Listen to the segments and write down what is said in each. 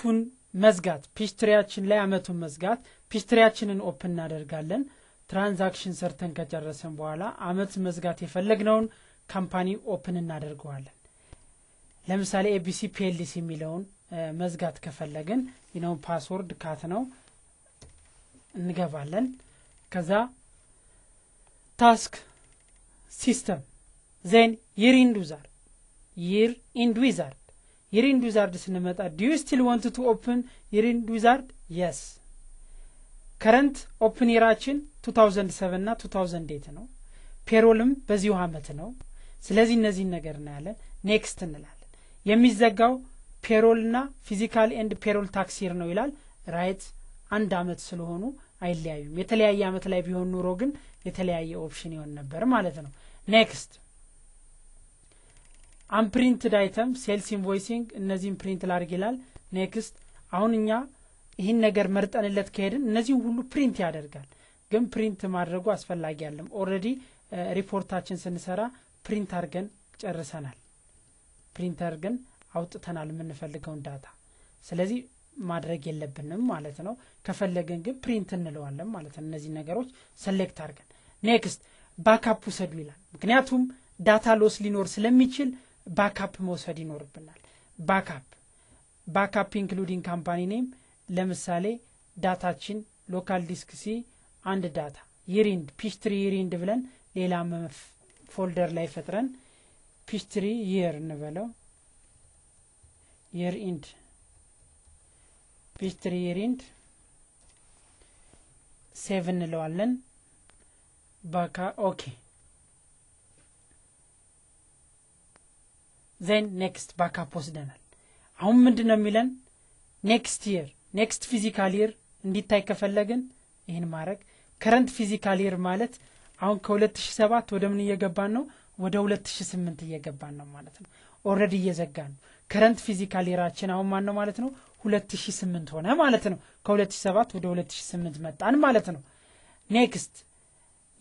አመቱን መዝጋት ፒስትሪያችን ላይ አመቱን መዝጋት ፒስትሪያችንን ኦፕን እናደርጋለን። ትራንዛክሽን ሰርተን ከጨረሰን በኋላ አመት መዝጋት የፈለግነውን ካምፓኒ ኦፕን እናደርገዋለን። ለምሳሌ ኤቢሲ ፒኤልሲ የሚለውን መዝጋት ከፈለግን ነው ፓስወርድ ካት ነው እንገባለን። ከዛ ታስክ ሲስተም ዜን ይር ኢንዱዛር ይር ኢንዱዊዛር የሬንድ ዊዛርድ ስንመጣ ዲዩ ስቲል ወንት ቱ ኦፕን የሬንድ ዊዛርድ የስ። ከረንት ኦፕን የራችን 2007 ና 2008 ነው። ፔሮልም በዚሁ አመት ነው። ስለዚህ እነዚህን ነገር እናያለን። ኔክስት እንላለን። የሚዘጋው ፔሮልና ፊዚካል ኤንድ ፔሮል ታክሲር ነው ይላል። ራይት አንድ አመት ስለሆኑ አይለያዩም። የተለያየ አመት ላይ ቢሆን ኑሮ ግን የተለያየ ኦፕሽን ይሆን ነበር ማለት ነው። ኔክስት አንፕሪንትድ አይተም ሴልስ ኢንቮይሲንግ እነዚህን ፕሪንት ላርግ ይላል። ኔክስት አሁን እኛ ይህን ነገር መርጠንለት ከሄድን እነዚህን ሁሉ ፕሪንት ያደርጋል። ግን ፕሪንት ማድረጉ አስፈላጊ አለም። ኦረዲ ሪፖርታችን ስንሰራ ፕሪንት አድርገን ጨርሰናል። ፕሪንት አድርገን አውጥተናል የምንፈልገውን ዳታ። ስለዚህ ማድረግ የለብንም ማለት ነው። ከፈለግን ግን ፕሪንት እንለዋለን ማለት ነው። እነዚህ ነገሮች ሰሌክት አድርገን ኔክስት ባካፕ ውሰዱ ይላል። ምክንያቱም ዳታ ሎስ ሊኖር ስለሚችል ባካፕ መውሰድ ይኖርብናል። ባካፕ ባካፕ ኢንክሉዲንግ ካምፓኒ ኔም ለምሳሌ ዳታችን ሎካል ዲስክ ሲ አንድ ዳታ ይሪንድ ፒስትሪ ይሪንድ ብለን ሌላ ፎልደር ላይ ፈጥረን ፒስትሪ ይር እንበለው ይር ኢንድ ፒስትሪ ይሪንድ ሴቭ እንለዋለን። ባካ ኦኬ ዘን ኔክስት ባካፕ ወስደናል። አሁን ምንድን ነው የሚለን? ኔክስት የር ኔክስት ፊዚካል የር እንዲታይ ከፈለግን ይህን ማድረግ ከረንት ፊዚካል ይር ማለት አሁን ከ2007 ወደ ምን እየገባን ነው? ወደ 2008 እየገባን ነው ማለት ነው። ኦልሬዲ እየዘጋን ነው። ከረንት ፊዚካል የራችን አሁን ማን ነው ማለት ነው? 2008 ሆነ ማለት ነው። ከ2007 ወደ 2008 መጣን ማለት ነው። ኔክስት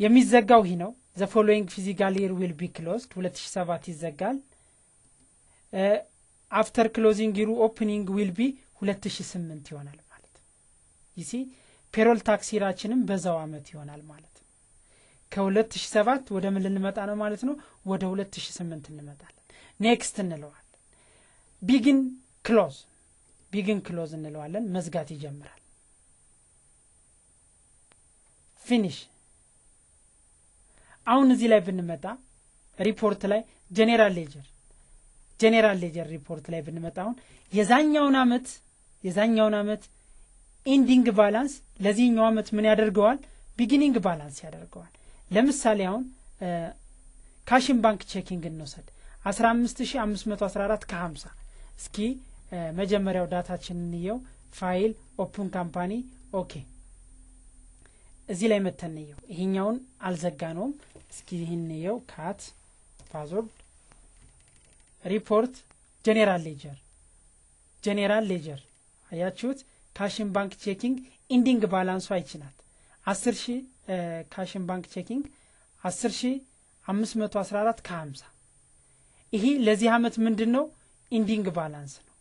የሚዘጋው ይህ ነው። ዘ ፎሎዊንግ ፊዚካል የር ዊል ቢ ክሎዝድ 2007 ይዘጋል። አፍተር ክሎዚንግ ሩ ኦፕኒንግ ዊል ቢ 2008 ይሆናል ማለት ይሲ ፔሮል ታክሲራችንም በዛው አመት ይሆናል ማለት ነው። ከ2007 ወደ ምን ልንመጣ ነው ማለት ነው? ወደ 2008 እንመጣለን። ኔክስት እንለዋለን። ቢግን ክሎዝ ቢግን ክሎዝ እንለዋለን። መዝጋት ይጀምራል። ፊኒሽ አሁን እዚህ ላይ ብንመጣ ሪፖርት ላይ ጄኔራል ሌጀር ጄኔራል ሌጀር ሪፖርት ላይ ብንመጣ የዛኛውን አመት የዛኛውን አመት ኢንዲንግ ባላንስ ለዚህኛው አመት ምን ያደርገዋል? ቢጊኒንግ ባላንስ ያደርገዋል። ለምሳሌ አሁን ካሽን ባንክ ቼኪንግ እንውሰድ 15514 ከ50 እስኪ መጀመሪያው ዳታችን እንየው። ፋይል ኦፕን ካምፓኒ ኦኬ፣ እዚህ ላይ መተን እንየው። ይሄኛውን አልዘጋ ነውም። እስኪ ይህን ካት ፓስወርድ ሪፖርት ጄኔራል ሌጀር ጄኔራል ሌጀር አያችሁት። ካሽን ባንክ ቼኪንግ ኢንዲንግ ባላንሷ ይችናት አስር ሺ ካሽን ባንክ ቼኪንግ አስር ሺ አምስት መቶ አስራ አራት ከሀምሳ ይሄ ለዚህ አመት ምንድን ነው ኢንዲንግ ባላንስ ነው።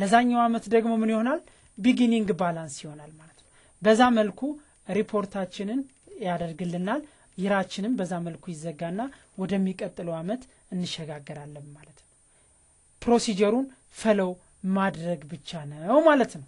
ለዛኛው አመት ደግሞ ምን ይሆናል ቢጊኒንግ ባላንስ ይሆናል ማለት ነው። በዛ መልኩ ሪፖርታችንን ያደርግልናል። ይራችንም በዛ መልኩ ይዘጋና ወደሚቀጥለው አመት እንሸጋገራለን ማለት ነው። ፕሮሲጀሩን ፈለው ማድረግ ብቻ ነው ማለት ነው።